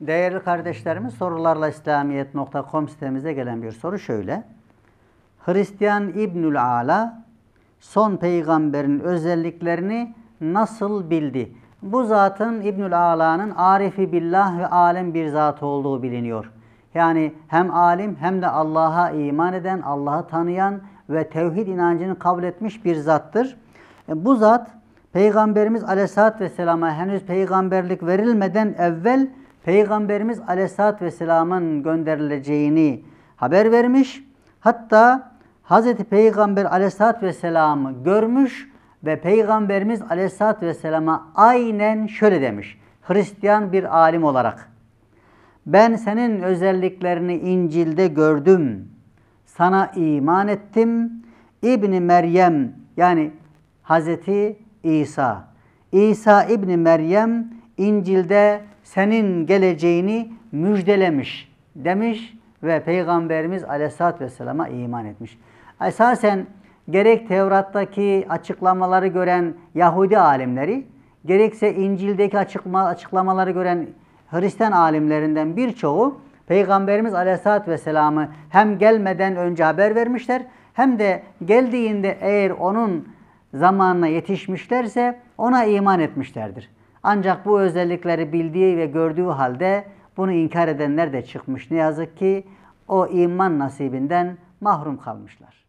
Değerli kardeşlerimiz sorularla İslamiyet.com sitemize gelen bir soru şöyle. Hristiyan İbnül Ala son peygamberin özelliklerini nasıl bildi? Bu zatın İbnül Ala'nın arifi billah ve alim bir zat olduğu biliniyor. Yani hem alim hem de Allah'a iman eden, Allah'ı tanıyan ve tevhid inancını kabul etmiş bir zattır. E, bu zat Peygamberimiz Aleyhisselatü Vesselam'a henüz peygamberlik verilmeden evvel Peygamberimiz Aleyhisselatü Vesselam'ın gönderileceğini haber vermiş. Hatta Hazreti Peygamber Aleyhisselatü Vesselam'ı görmüş ve Peygamberimiz Aleyhisselatü Vesselam'a aynen şöyle demiş. Hristiyan bir alim olarak. Ben senin özelliklerini İncil'de gördüm. Sana iman ettim. İbni Meryem yani Hazreti İsa. İsa İbni Meryem İncil'de senin geleceğini müjdelemiş demiş ve Peygamberimiz Aleyhisselatü Vesselam'a iman etmiş. Esasen gerek Tevrat'taki açıklamaları gören Yahudi alimleri, gerekse İncil'deki açıklama, açıklamaları gören Hristiyan alimlerinden birçoğu Peygamberimiz Aleyhisselatü Vesselam'ı hem gelmeden önce haber vermişler hem de geldiğinde eğer onun zamanına yetişmişlerse ona iman etmişlerdir. Ancak bu özellikleri bildiği ve gördüğü halde bunu inkar edenler de çıkmış. Ne yazık ki o iman nasibinden mahrum kalmışlar.